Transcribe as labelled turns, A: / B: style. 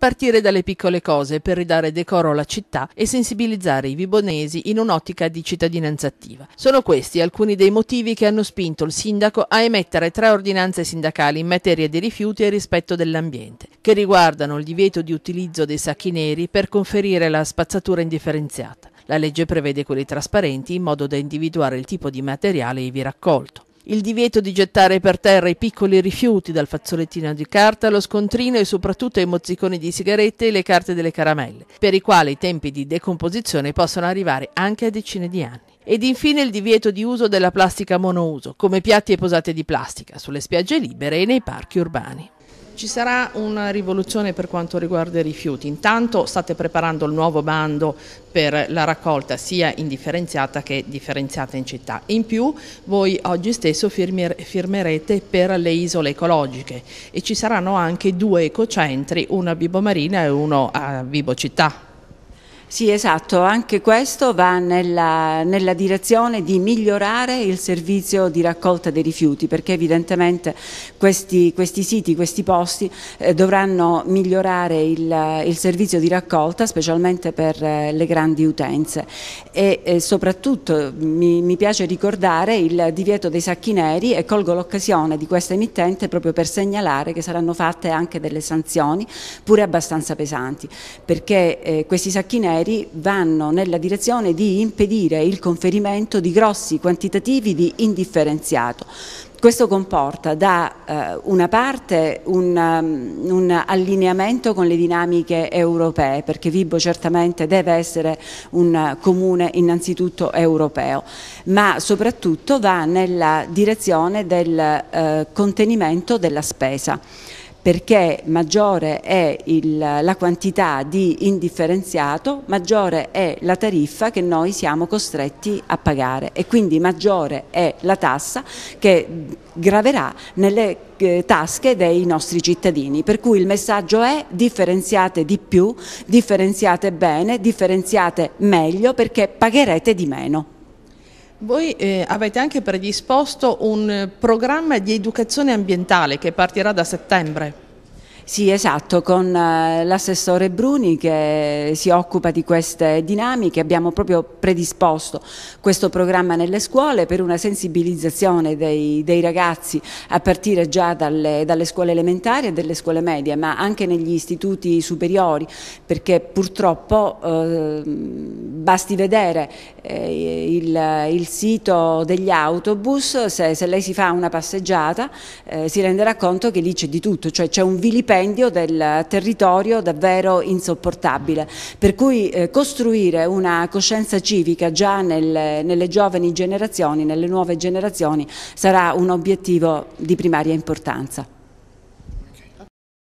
A: Partire dalle piccole cose per ridare decoro alla città e sensibilizzare i vibonesi in un'ottica di cittadinanza attiva. Sono questi alcuni dei motivi che hanno spinto il sindaco a emettere tre ordinanze sindacali in materia di rifiuti e rispetto dell'ambiente, che riguardano il divieto di utilizzo dei sacchi neri per conferire la spazzatura indifferenziata. La legge prevede quelli trasparenti in modo da individuare il tipo di materiale ivi raccolto. Il divieto di gettare per terra i piccoli rifiuti, dal fazzolettino di carta allo scontrino e soprattutto ai mozziconi di sigarette e le carte delle caramelle, per i quali i tempi di decomposizione possono arrivare anche a decine di anni. Ed infine il divieto di uso della plastica monouso, come piatti e posate di plastica, sulle spiagge libere e nei parchi urbani. Ci sarà una rivoluzione per quanto riguarda i rifiuti. Intanto state preparando il nuovo bando per la raccolta sia indifferenziata che differenziata in città. In più voi oggi stesso firmerete per le isole ecologiche e ci saranno anche due ecocentri,
B: uno a Vibo Marina e uno a Vibo Città. Sì, esatto, anche questo va nella, nella, direzione di migliorare il servizio di raccolta dei rifiuti, perché evidentemente questi, questi siti, questi posti eh, dovranno migliorare il, il, servizio di raccolta, specialmente per eh, le grandi utenze. E eh, soprattutto mi, mi piace ricordare il divieto dei sacchi neri e colgo l'occasione di questa emittente proprio per segnalare che saranno fatte anche delle sanzioni, pure abbastanza pesanti, perché eh, questi sacchi neri stranieri vanno nella direzione di impedire il conferimento di grossi quantitativi di indifferenziato. Questo comporta da eh, una parte un, um, un, allineamento con le dinamiche europee, perché Vibo certamente deve essere un comune innanzitutto europeo, ma soprattutto va nella direzione del uh, contenimento della spesa perché maggiore è il, la quantità di indifferenziato, maggiore è la tariffa che noi siamo costretti a pagare e quindi maggiore è la tassa che graverà nelle eh, tasche dei nostri cittadini. Per cui il messaggio è differenziate di più, differenziate bene, differenziate meglio perché pagherete di meno.
A: Voi eh, avete anche predisposto un eh, programma di educazione ambientale che partirà da settembre.
B: Sì, esatto, con eh, l'assessore Bruni che si occupa di queste dinamiche abbiamo proprio predisposto questo programma nelle scuole per una sensibilizzazione dei, dei ragazzi a partire già dalle, dalle scuole elementari e delle scuole medie, ma anche negli istituti superiori, perché purtroppo eh, basti vedere eh, il, il, sito degli autobus, se, se, lei si fa una passeggiata eh, si renderà conto che lì c'è di tutto, cioè c'è un vilipendio stipendio del territorio davvero insopportabile. Per cui eh, costruire una coscienza civica già nel, nelle giovani generazioni, nelle nuove generazioni, sarà un obiettivo di primaria importanza.